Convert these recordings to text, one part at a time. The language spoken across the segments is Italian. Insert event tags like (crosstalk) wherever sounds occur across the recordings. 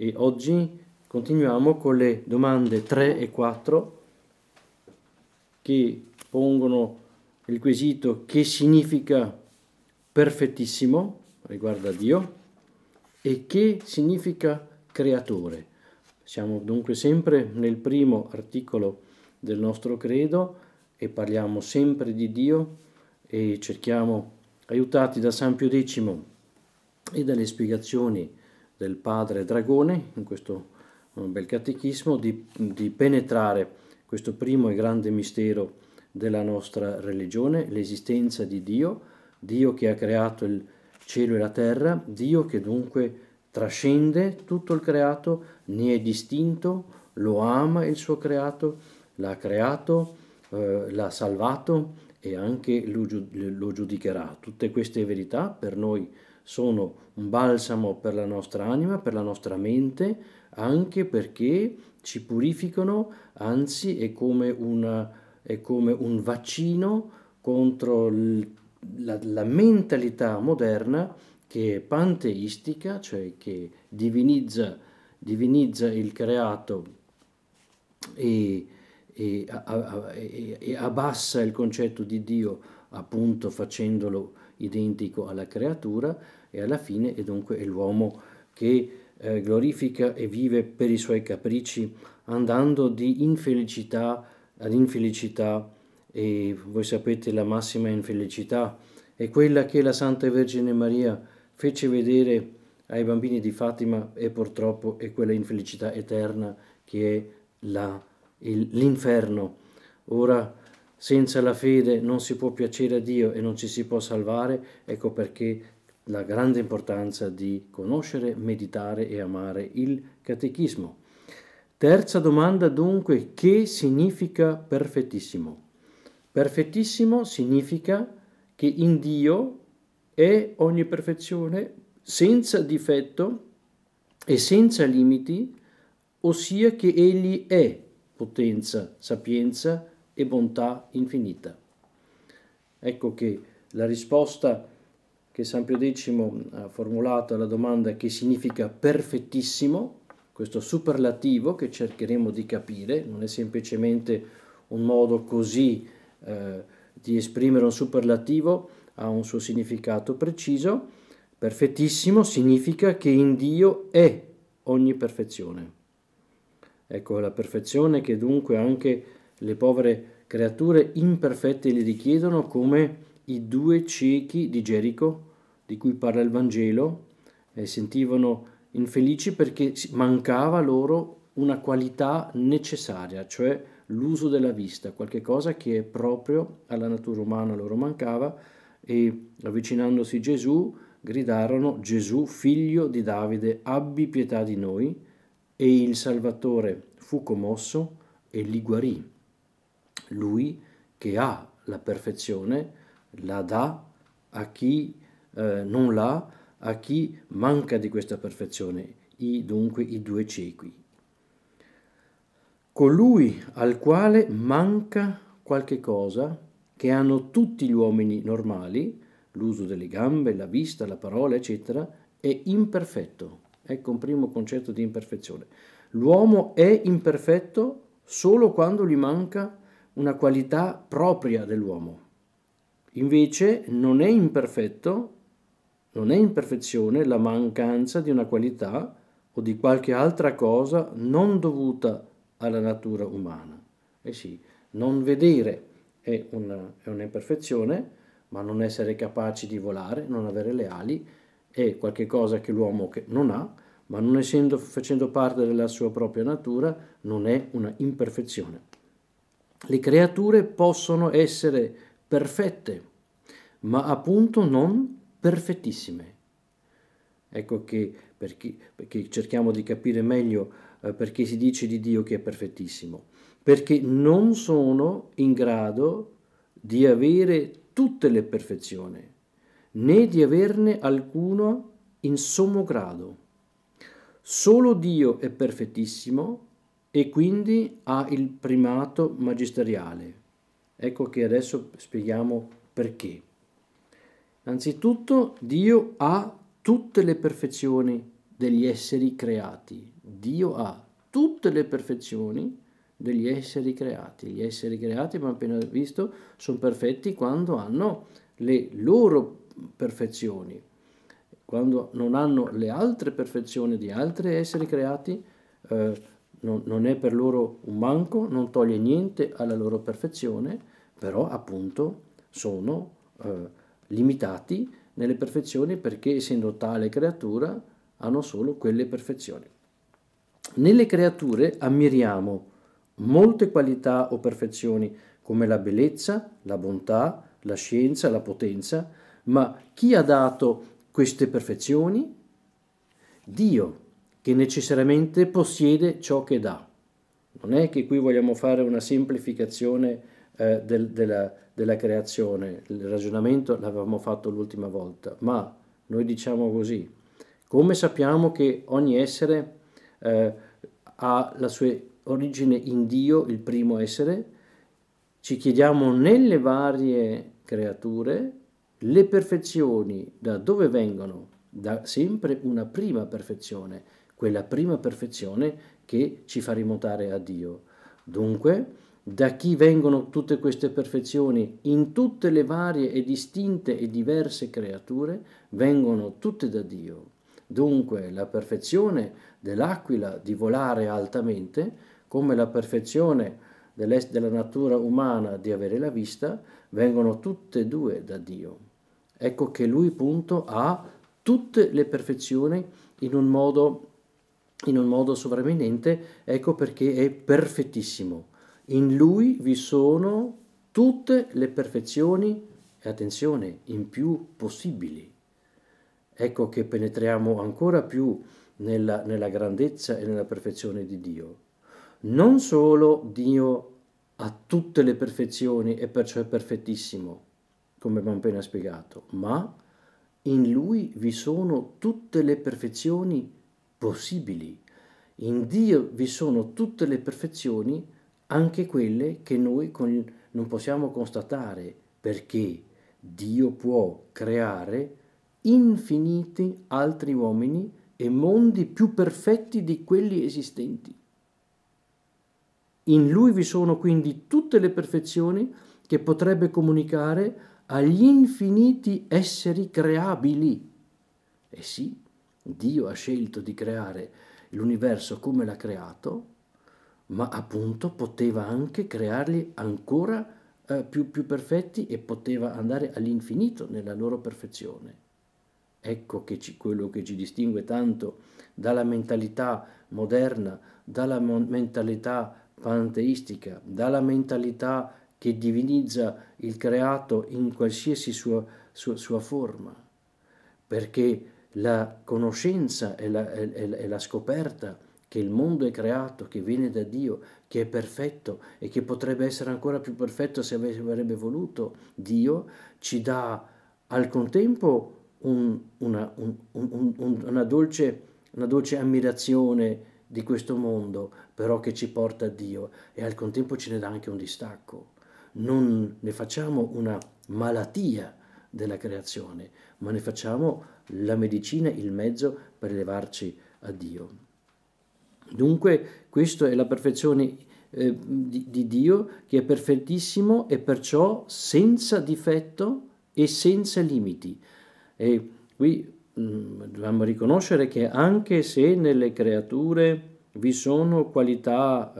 E oggi continuiamo con le domande 3 e 4 che pongono il quesito che significa perfettissimo riguardo a Dio e che significa creatore. Siamo dunque sempre nel primo articolo del nostro credo e parliamo sempre di Dio e cerchiamo, aiutati da San Pio X e dalle spiegazioni del padre Dragone, in questo eh, bel catechismo, di, di penetrare questo primo e grande mistero della nostra religione, l'esistenza di Dio, Dio che ha creato il cielo e la terra, Dio che dunque trascende tutto il creato, ne è distinto, lo ama il suo creato, l'ha creato, eh, l'ha salvato e anche lo, giudicherà. Tutte queste verità per noi sono un balsamo per la nostra anima, per la nostra mente, anche perché ci purificano, anzi è come, una, è come un vaccino contro la, la mentalità moderna che è panteistica, cioè che divinizza, divinizza il creato e, e, e, abbassa il concetto di Dio appunto facendolo identico alla creatura, e alla fine e dunque è l'uomo che eh, glorifica e vive per i suoi capricci andando di infelicità ad infelicità e voi sapete la massima infelicità è quella che la Santa Vergine Maria fece vedere ai bambini di Fatima e purtroppo è quella infelicità eterna che è l'inferno. Ora senza la fede non si può piacere a Dio e non ci si può salvare, ecco perché la grande importanza di conoscere, meditare e amare il catechismo. Terza domanda dunque, che significa perfettissimo? Perfettissimo significa che in Dio è ogni perfezione senza difetto e senza limiti, ossia che Egli è potenza, sapienza e bontà infinita. Ecco che la risposta è che San Pio X ha formulato la domanda che significa perfettissimo, questo superlativo che cercheremo di capire, non è semplicemente un modo così eh, di esprimere un superlativo, ha un suo significato preciso. Perfettissimo significa che in Dio è ogni perfezione. Ecco la perfezione che dunque anche le povere creature imperfette le richiedono come i due ciechi di Gerico di cui parla il Vangelo eh, sentivano infelici perché mancava loro una qualità necessaria, cioè l'uso della vista, qualcosa che è proprio alla natura umana loro mancava e avvicinandosi a Gesù gridarono Gesù figlio di Davide abbi pietà di noi e il Salvatore fu commosso e li guarì. Lui che ha la perfezione la dà a chi eh, non l'ha a chi manca di questa perfezione, i, dunque i due ciechi. Colui al quale manca qualche cosa che hanno tutti gli uomini normali, l'uso delle gambe, la vista, la parola, eccetera, è imperfetto. Ecco un primo concetto di imperfezione. L'uomo è imperfetto solo quando gli manca una qualità propria dell'uomo. Invece non è imperfetto non è imperfezione la mancanza di una qualità o di qualche altra cosa non dovuta alla natura umana. Eh sì, non vedere è, una, è un'imperfezione, ma non essere capaci di volare, non avere le ali, è qualcosa che l'uomo non ha, ma non essendo facendo parte della sua propria natura, non è una imperfezione. Le creature possono essere perfette, ma appunto non perfettissime. Ecco che perché, perché cerchiamo di capire meglio eh, perché si dice di Dio che è perfettissimo, perché non sono in grado di avere tutte le perfezioni, né di averne alcuna in sommo grado. Solo Dio è perfettissimo e quindi ha il primato magisteriale. Ecco che adesso spieghiamo perché. Anzitutto Dio ha tutte le perfezioni degli esseri creati. Dio ha tutte le perfezioni degli esseri creati. Gli esseri creati, abbiamo appena visto, sono perfetti quando hanno le loro perfezioni. Quando non hanno le altre perfezioni di altri esseri creati, eh, non, non è per loro un manco, non toglie niente alla loro perfezione, però appunto sono... Eh, limitati nelle perfezioni perché essendo tale creatura hanno solo quelle perfezioni. Nelle creature ammiriamo molte qualità o perfezioni come la bellezza, la bontà, la scienza, la potenza, ma chi ha dato queste perfezioni? Dio, che necessariamente possiede ciò che dà. Non è che qui vogliamo fare una semplificazione eh, del, della, della creazione, il ragionamento l'avevamo fatto l'ultima volta, ma noi diciamo così, come sappiamo che ogni essere eh, ha la sua origine in Dio, il primo essere, ci chiediamo nelle varie creature le perfezioni, da dove vengono? Da sempre una prima perfezione, quella prima perfezione che ci fa rimontare a Dio. Dunque, da chi vengono tutte queste perfezioni in tutte le varie e distinte e diverse creature, vengono tutte da Dio. Dunque la perfezione dell'aquila di volare altamente, come la perfezione della natura umana di avere la vista, vengono tutte e due da Dio. Ecco che lui appunto ha tutte le perfezioni in un modo, in modo sovraminente, ecco perché è perfettissimo in lui vi sono tutte le perfezioni e attenzione, in più possibili. Ecco che penetriamo ancora più nella, nella grandezza e nella perfezione di Dio. Non solo Dio ha tutte le perfezioni e perciò è perfettissimo, come abbiamo appena spiegato, ma in lui vi sono tutte le perfezioni possibili. In Dio vi sono tutte le perfezioni possibili anche quelle che noi con, non possiamo constatare, perché Dio può creare infiniti altri uomini e mondi più perfetti di quelli esistenti. In lui vi sono quindi tutte le perfezioni che potrebbe comunicare agli infiniti esseri creabili. E eh sì, Dio ha scelto di creare l'universo come l'ha creato ma appunto poteva anche crearli ancora eh, più, più perfetti e poteva andare all'infinito nella loro perfezione. Ecco che ci, quello che ci distingue tanto dalla mentalità moderna, dalla mo mentalità panteistica, dalla mentalità che divinizza il creato in qualsiasi sua, sua, sua forma, perché la conoscenza e la, e, e la scoperta che il mondo è creato, che viene da Dio, che è perfetto e che potrebbe essere ancora più perfetto se avrebbe voluto Dio, ci dà al contempo un, una, un, un, una, dolce, una dolce ammirazione di questo mondo, però che ci porta a Dio e al contempo ce ne dà anche un distacco. Non ne facciamo una malattia della creazione, ma ne facciamo la medicina, il mezzo per elevarci a Dio. Dunque questa è la perfezione eh, di, di Dio che è perfettissimo e perciò senza difetto e senza limiti. E qui mh, mm, dobbiamo riconoscere che anche se nelle creature vi sono qualità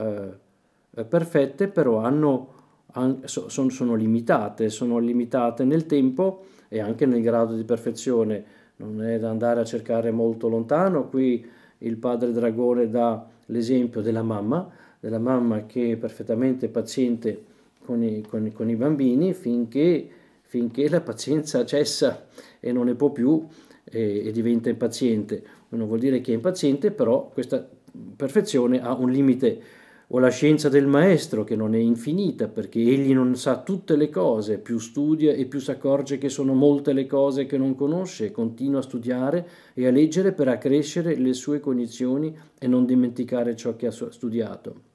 eh, perfette, però hanno, an, so, son, sono limitate, sono limitate nel tempo e anche nel grado di perfezione. Non è da andare a cercare molto lontano, qui il padre Dragone dà l'esempio della mamma, della mamma che è perfettamente paziente con i, con, con i bambini finché, finché, la pazienza cessa e non ne può più e, e diventa impaziente. Non vuol dire che è impaziente, però questa perfezione ha un limite o la scienza del maestro che non è infinita perché egli non sa tutte le cose, più studia e più si accorge che sono molte le cose che non conosce e continua a studiare e a leggere per accrescere le sue cognizioni e non dimenticare ciò che ha studiato.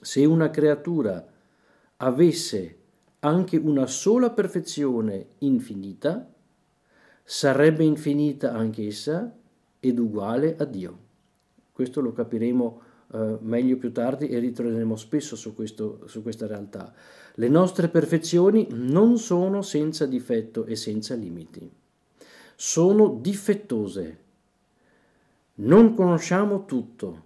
Se una creatura avesse anche una sola perfezione infinita, sarebbe infinita anch'essa ed uguale a Dio. Questo lo capiremo eh, meglio più tardi e ritorneremo spesso su, questo, su questa realtà. Le nostre perfezioni non sono senza difetto e senza limiti, sono difettose. Non conosciamo tutto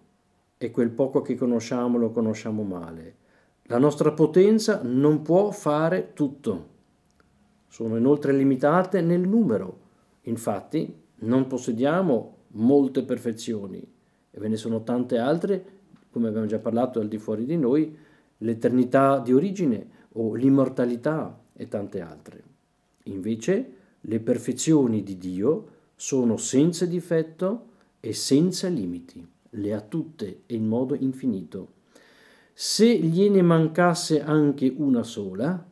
e quel poco che conosciamo lo conosciamo male. La nostra potenza non può fare tutto. Sono inoltre limitate nel numero. Infatti non possediamo molte perfezioni e ve ne sono tante altre come abbiamo già parlato, al di fuori di noi, l'eternità di origine o l'immortalità e tante altre. Invece le perfezioni di Dio sono senza difetto e senza limiti, le ha tutte e in modo infinito. Se gliene mancasse anche una sola,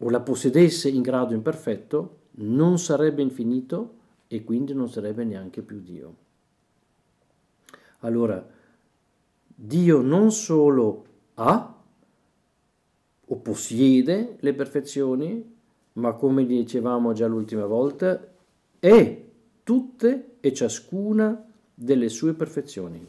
o la possedesse in grado imperfetto, non sarebbe infinito e quindi non sarebbe neanche più Dio. Allora, Dio non solo ha o possiede le perfezioni, ma come dicevamo già l'ultima volta, è tutte e ciascuna delle sue perfezioni.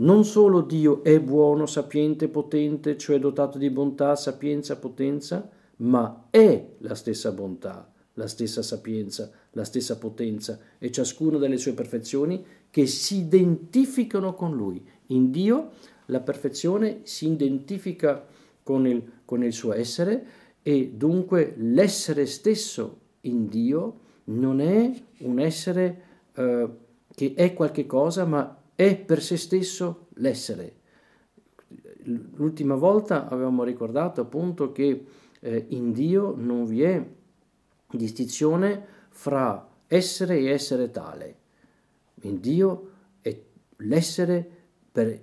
Non solo Dio è buono, sapiente, potente, cioè dotato di bontà, sapienza, potenza, ma è la stessa bontà, la stessa sapienza, la stessa potenza e ciascuna delle sue perfezioni che si identificano con Lui in Dio la perfezione si identifica con il, con il suo essere e dunque l'essere stesso in Dio non è un essere eh, che è qualche cosa, ma è per se stesso l'essere. L'ultima volta avevamo ricordato appunto che eh, in Dio non vi è distinzione fra essere e essere tale. In Dio è l'essere per,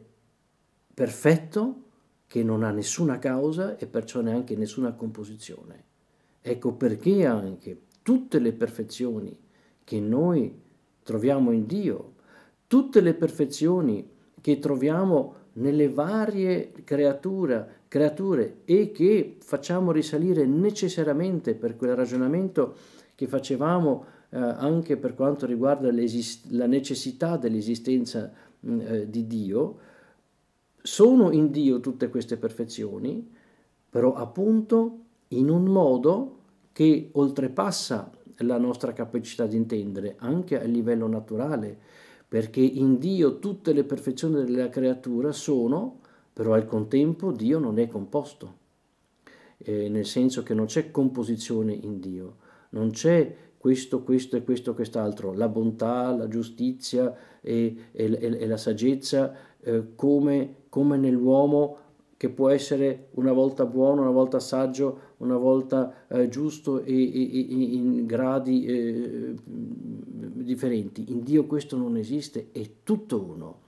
perfetto che non ha nessuna causa e perciò neanche nessuna composizione. Ecco perché anche tutte le perfezioni che noi troviamo in Dio, tutte le perfezioni che troviamo nelle varie creature, creature e che facciamo risalire necessariamente per quel ragionamento che facevamo eh, anche per quanto riguarda la necessità dell'esistenza Mm, eh, di Dio, sono in Dio tutte queste perfezioni, però appunto in un modo che oltrepassa la nostra capacità di intendere anche a livello naturale, perché in Dio tutte le perfezioni della creatura sono, però al contempo Dio non è composto, eh, nel senso che non c'è composizione in Dio, non c'è questo, questo e questo quest'altro, la bontà, la giustizia e, e, e, e la saggezza, eh, come, come nell'uomo che può essere una volta buono, una volta saggio, una volta eh, giusto e, e, in gradi eh, differenti. In Dio questo non esiste, è tutto uno,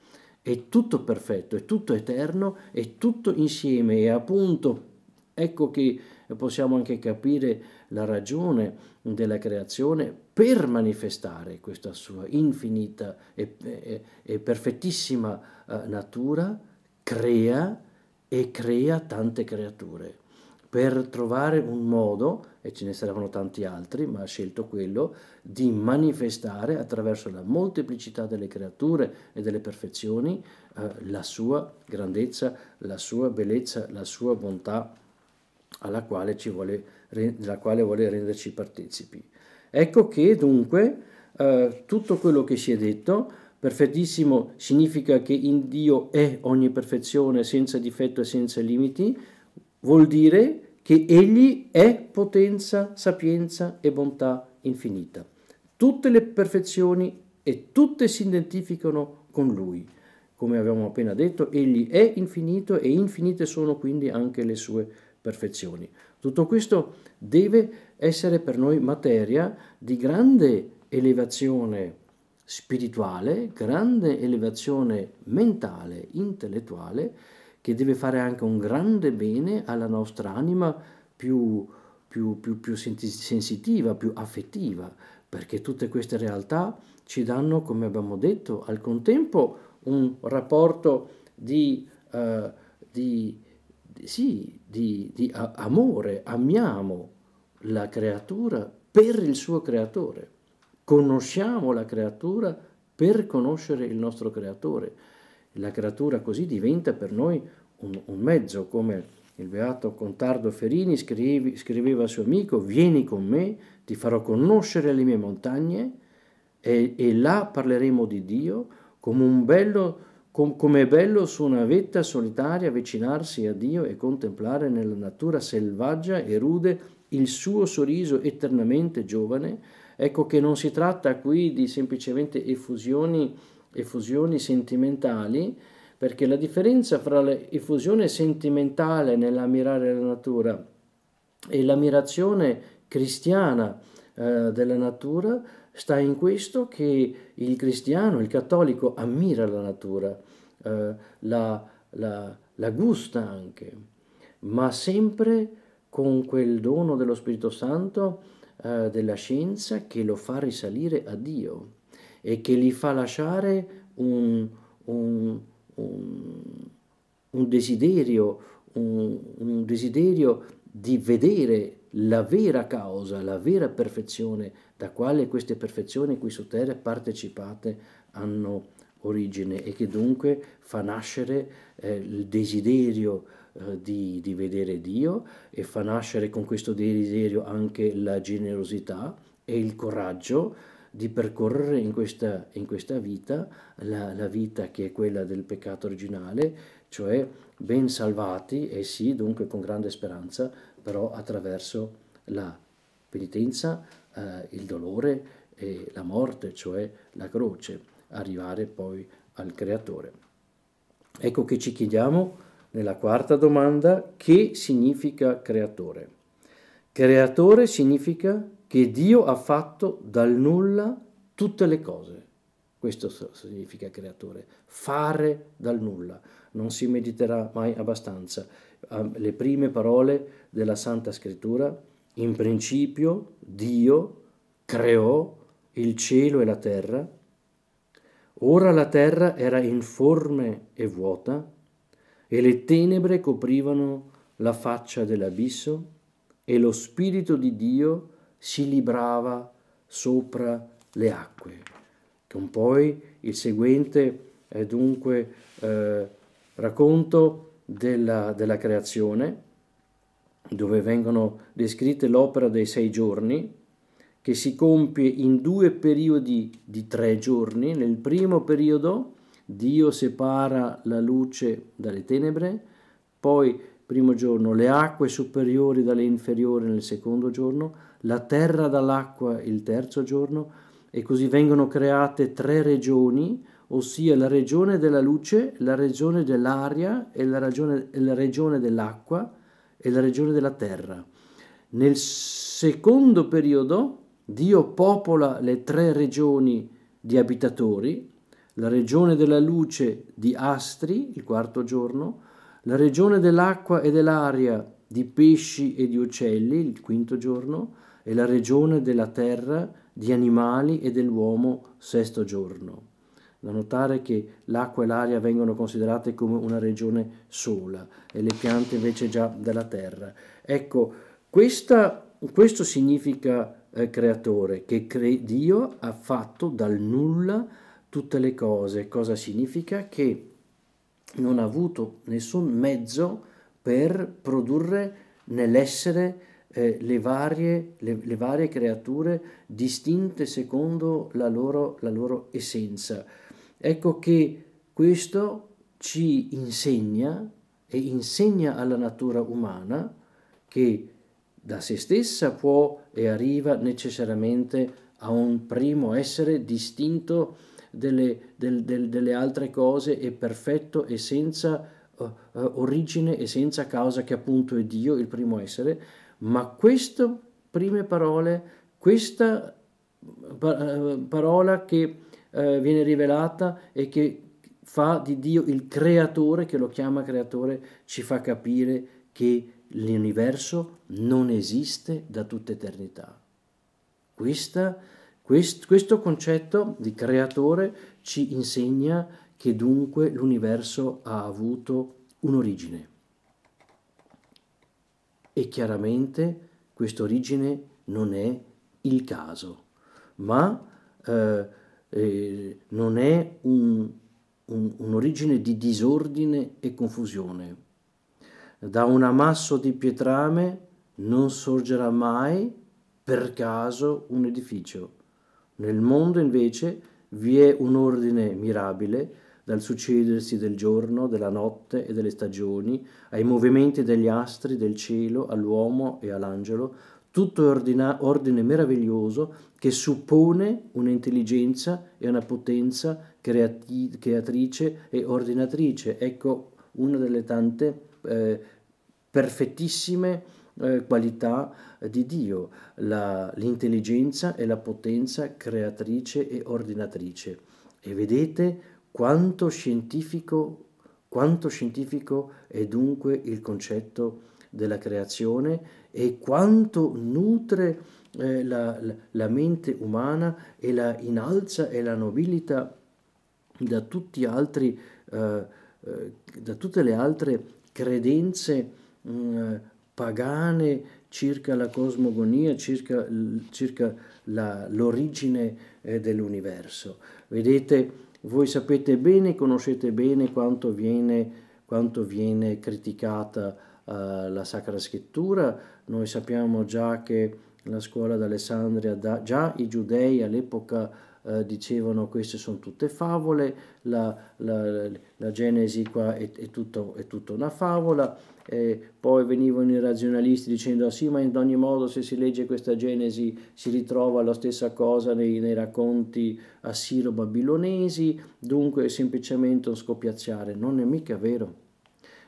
è tutto perfetto, è tutto eterno, è tutto insieme e appunto ecco che possiamo anche capire la ragione della creazione per manifestare questa sua infinita e, e, e perfettissima eh, natura, crea e crea tante creature per trovare un modo, e ce ne saranno tanti altri, ma ha scelto quello, di manifestare attraverso la molteplicità delle creature e delle perfezioni eh, la sua grandezza, la sua bellezza, la sua bontà alla quale, ci vuole, della quale vuole renderci partecipi. Ecco che dunque eh, tutto quello che si è detto, perfettissimo significa che in Dio è ogni perfezione senza difetto e senza limiti, vuol dire che Egli è potenza, sapienza e bontà infinita. Tutte le perfezioni e tutte si identificano con Lui. Come abbiamo appena detto, Egli è infinito e infinite sono quindi anche le sue perfezioni perfezioni. Tutto questo deve essere per noi materia di grande elevazione spirituale, grande elevazione mentale, intellettuale, che deve fare anche un grande bene alla nostra anima più, più, più, più sensitiva, più affettiva, perché tutte queste realtà ci danno, come abbiamo detto, al contempo un rapporto di, uh, di sì, di, di a, amore, amiamo la creatura per il suo creatore, conosciamo la creatura per conoscere il nostro creatore. La creatura così diventa per noi un, un mezzo, come il beato Contardo Ferini scrive, scriveva al suo amico, vieni con me, ti farò conoscere le mie montagne e, e là parleremo di Dio come un bello Com- com'è bello su una vetta solitaria avvicinarsi a Dio e contemplare nella natura selvaggia e rude il suo sorriso eternamente giovane. Ecco che non si tratta qui di semplicemente effusioni, effusioni sentimentali, perché la differenza fra l'effusione sentimentale nell'ammirare la natura e l'ammirazione cristiana eh, della natura è sta in questo che il cristiano, il cattolico ammira la natura, eh, la, la, la gusta anche, ma sempre con quel dono dello Spirito Santo, eh, della scienza, che lo fa risalire a Dio e che gli fa lasciare un, un, un, un desiderio, un desiderio di vedere la vera causa, la vera perfezione da quale queste perfezioni qui su terra partecipate hanno origine e che dunque fa nascere eh, il desiderio eh, di, di, vedere Dio e fa nascere con questo desiderio anche la generosità e il coraggio di percorrere in questa, in questa vita la, la vita che è quella del peccato originale, cioè ben salvati e sì, dunque con grande speranza però attraverso la penitenza, eh, il dolore e la morte, cioè la croce, arrivare poi al Creatore. Ecco che ci chiediamo nella quarta domanda che significa creatore. Creatore significa che Dio ha fatto dal nulla tutte le cose. Questo significa creatore, fare dal nulla non si mediterà mai abbastanza. Ehm, le prime parole della Santa Scrittura, in principio Dio creò il cielo e la terra, ora la terra era informe e vuota, e le tenebre coprivano la faccia dell'abisso, e lo Spirito di Dio si librava sopra le acque. Con poi il seguente è eh, dunque eh, racconto della, della creazione, dove vengono descritte l'opera dei sei giorni, che si compie in due periodi di tre giorni. Nel primo periodo Dio separa la luce dalle tenebre, poi primo giorno le acque superiori dalle inferiori nel secondo giorno, la terra dall'acqua il terzo giorno e così vengono create tre regioni, ossia la regione della luce, la regione dell'aria e la regione, regione dell'acqua e la regione della terra. Nel secondo periodo Dio popola le tre regioni di abitatori, la regione della luce di astri, il quarto giorno, la regione dell'acqua e dell'aria di pesci e di uccelli, il quinto giorno, e la regione della terra di animali e dell'uomo, sesto giorno. Da notare che l'acqua e l'aria vengono considerate come una regione sola e le piante invece già della terra. Ecco, questa, questo significa eh, creatore, che cre Dio ha fatto dal nulla tutte le cose. Cosa significa? Che non ha avuto nessun mezzo per produrre nell'essere eh, le, varie, le, le, varie, creature distinte secondo la loro, la loro essenza. Ecco che questo ci insegna e insegna alla natura umana che da se stessa può e arriva necessariamente a un primo essere distinto delle, del, del, delle altre cose e perfetto e senza uh, origine e senza causa che appunto è Dio, il primo essere, ma queste prime parole, questa eh, parola che eh, viene rivelata e che fa di Dio il creatore che lo chiama creatore, ci fa capire che l'universo non esiste da tutta eternità. Questa, quest, questo concetto di creatore ci insegna che dunque l'universo ha avuto un'origine. E chiaramente questa origine non è il caso, ma eh, eh, non è un, un, un'origine di disordine e confusione. Da un ammasso di pietrame non sorgerà mai per caso un edificio. Nel mondo invece vi è un ordine mirabile dal succedersi del giorno, della notte e delle stagioni, ai movimenti degli astri del cielo, all'uomo e all'angelo, tutto ordina, ordine meraviglioso che suppone un'intelligenza e una potenza creati, creatrice e ordinatrice. Ecco una delle tante eh, perfettissime eh, qualità di Dio, l'intelligenza e la potenza creatrice e ordinatrice. E vedete quanto scientifico, quanto scientifico è dunque il concetto di della creazione e quanto nutre eh, la, la, mente umana e la innalza e la nobilita da, tutti altri, eh, eh da tutte le altre credenze mh, mm, pagane circa la cosmogonia, circa, circa l'origine eh, dell'universo. Vedete, voi sapete bene, conoscete bene quanto viene, quanto viene criticata eh, la Sacra Scrittura, noi sappiamo già che la scuola d'Alessandria, da, già i giudei all'epoca eh, dicevano queste sono tutte favole, la, la, la Genesi qua è, è, tutto, è, tutta una favola, eh, poi venivano i razionalisti dicendo sì ma in ogni modo se si legge questa Genesi si ritrova la stessa cosa nei, nei racconti assiro-babilonesi, dunque è semplicemente un scoppiacciare, non è mica vero,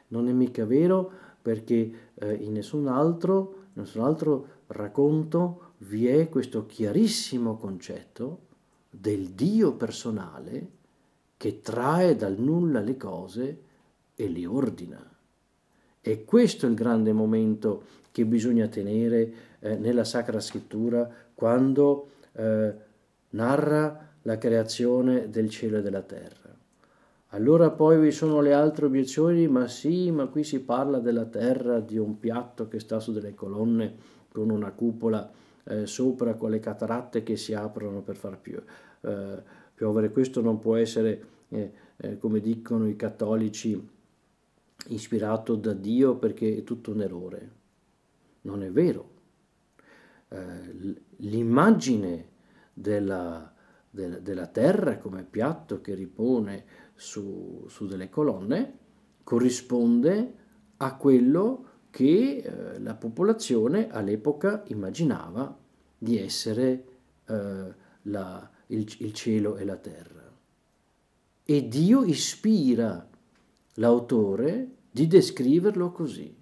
non è mica vero perché eh, in nessun altro, nessun altro racconto vi è questo chiarissimo concetto del Dio personale che trae dal nulla le cose e le ordina. E questo è il grande momento che bisogna tenere eh, nella Sacra Scrittura quando eh, narra la creazione del cielo e della terra. Allora poi vi sono le altre obiezioni, ma sì, ma qui si parla della terra, di un piatto che sta su delle colonne con una cupola eh, sopra, con le cataratte che si aprono per far più, eh, piovere. Questo non può essere, eh, eh, come dicono i cattolici, ispirato da Dio perché è tutto un errore. Non è vero. Eh, l'immagine della, della, della terra come piatto che ripone su, su delle colonne corrisponde a quello che eh, la popolazione all'epoca immaginava di essere eh, la, il, il cielo e la terra. E Dio ispira l'autore di descriverlo così.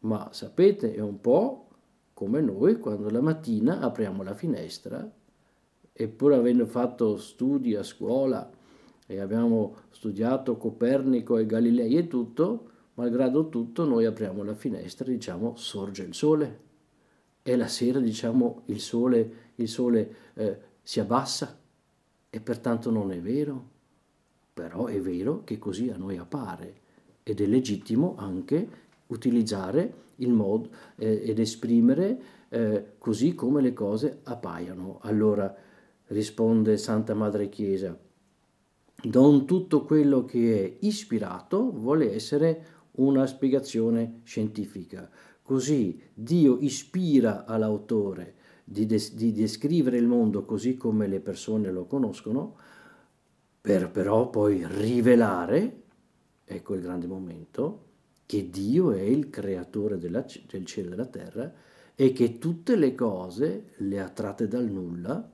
Ma sapete, è un po' come noi quando la mattina apriamo la finestra e pur avendo fatto studi a scuola e abbiamo studiato Copernico e Galilei e tutto, malgrado tutto noi apriamo la finestra e diciamo sorge il sole e la sera diciamo il sole, il sole eh, si abbassa e pertanto non è vero, però è vero che così a noi appare ed è legittimo anche utilizzare il modo eh, ed esprimere eh, così come le cose appaiono. Allora risponde Santa Madre Chiesa, da un tutto quello che è ispirato vuole essere una spiegazione scientifica. Così Dio ispira all'autore di, des di descrivere il mondo così come le persone lo conoscono, per però poi rivelare, ecco il grande momento, che Dio è il creatore della, del cielo e della terra e che tutte le cose le ha tratte dal nulla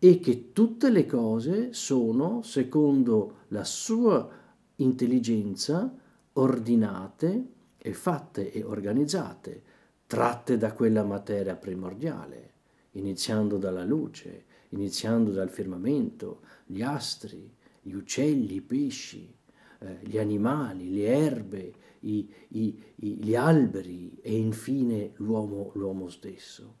e che tutte le cose sono, secondo la sua intelligenza, ordinate e fatte e organizzate, tratte da quella materia primordiale, iniziando dalla luce, iniziando dal firmamento, gli astri, gli uccelli, i pesci, eh, gli animali, le erbe, i, i, i, gli alberi e infine l'uomo, l'uomo stesso.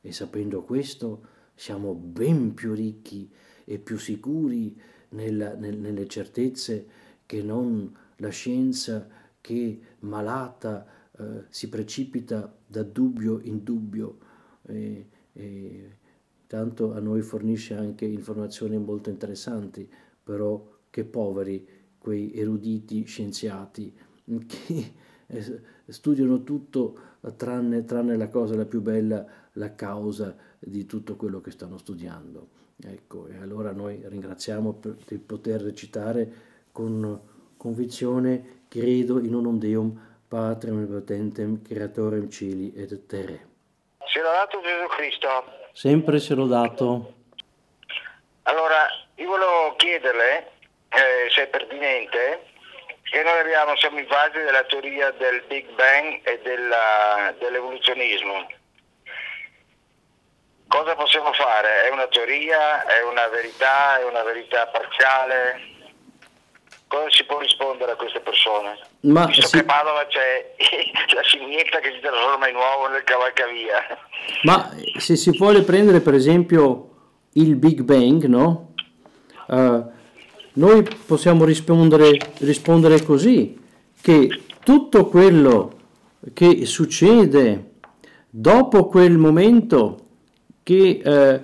E sapendo questo, siamo ben più ricchi e più sicuri nella, nel, nelle certezze che non la scienza che malata eh, si precipita da dubbio in dubbio. E, e, tanto a noi fornisce anche informazioni molto interessanti, però che poveri quei eruditi scienziati (laughs) che eh, studiano tutto eh, tranne, tranne la cosa la più bella, la causa di tutto quello che stanno studiando. Ecco, e allora noi ringraziamo per, di poter recitare con convinzione, credo in un Deum, Patrem Potentem Creatorem Cili et Terre. Se l'ha dato Gesù Cristo. Sempre se dato. Allora, io volevo chiederle, eh, se è pertinente, e noi abbiamo, siamo in fase della teoria del Big Bang e della, dell'evoluzionismo. Cosa possiamo fare? È una teoria? È una verità? È una verità parziale? Cosa si può rispondere a queste persone? Ma Visto sì. che Padova c'è (laughs) la scimmietta che si trasforma in uovo nel cavalcavia. Ma se si vuole prendere per esempio il Big Bang, no? Uh, noi possiamo rispondere, rispondere così, che tutto quello che succede dopo quel momento che eh,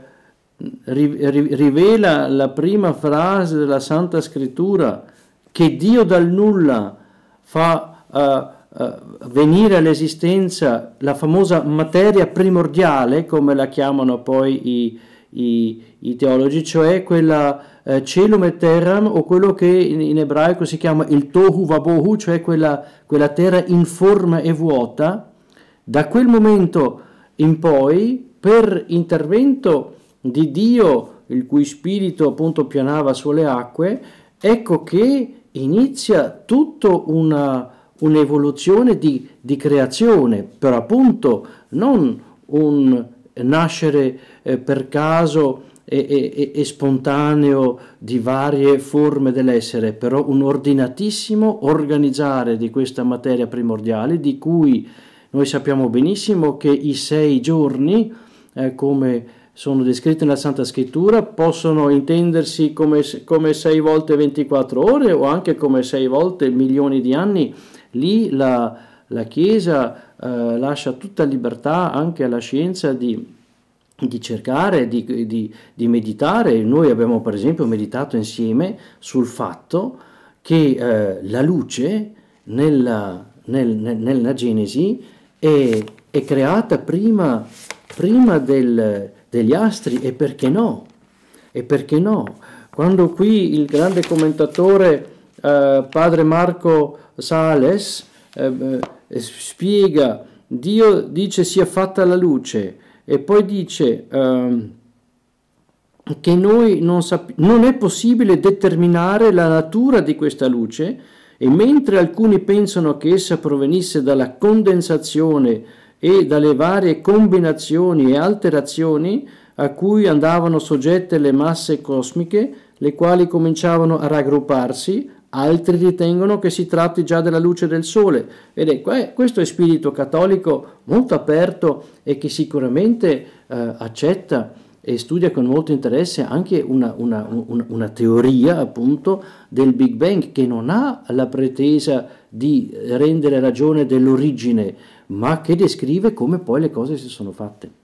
rivela la prima frase della Santa Scrittura, che Dio dal nulla fa uh, venire all'esistenza la famosa materia primordiale, come la chiamano poi i, i, i teologi, cioè quella eh, Celum e Terram o quello che in, in, ebraico si chiama il Tohu Vabohu, cioè quella, quella terra informa e vuota, da quel momento in poi, per intervento di Dio, il cui spirito appunto pianava sulle acque, ecco che inizia tutta un'evoluzione di, di, creazione, per appunto non un nascere eh, per caso e, e, e spontaneo di varie forme dell'essere, però un ordinatissimo organizzare di questa materia primordiale di cui noi sappiamo benissimo che i sei giorni, eh, come sono descritti nella Santa Scrittura, possono intendersi come, come sei volte 24 ore o anche come sei volte milioni di anni. Lì la, la Chiesa eh, lascia tutta libertà anche alla scienza di di cercare, di, di, di, meditare. Noi abbiamo per esempio meditato insieme sul fatto che eh, la luce nella, nel, nella Genesi è, è creata prima, prima del, degli astri e perché no? E perché no? Quando qui il grande commentatore eh, padre Marco Sales eh, eh spiega Dio dice sia fatta la luce, e poi dice ehm, che noi non, sap- non è possibile determinare la natura di questa luce e mentre alcuni pensano che essa provenisse dalla condensazione e dalle varie combinazioni e alterazioni a cui andavano soggette le masse cosmiche, le quali cominciavano a raggrupparsi, Altri ritengono che si tratti già della luce del sole ed questo è spirito cattolico molto aperto e che sicuramente eh, accetta e studia con molto interesse anche una, una, una, una, teoria appunto del Big Bang che non ha la pretesa di rendere ragione dell'origine ma che descrive come poi le cose si sono fatte.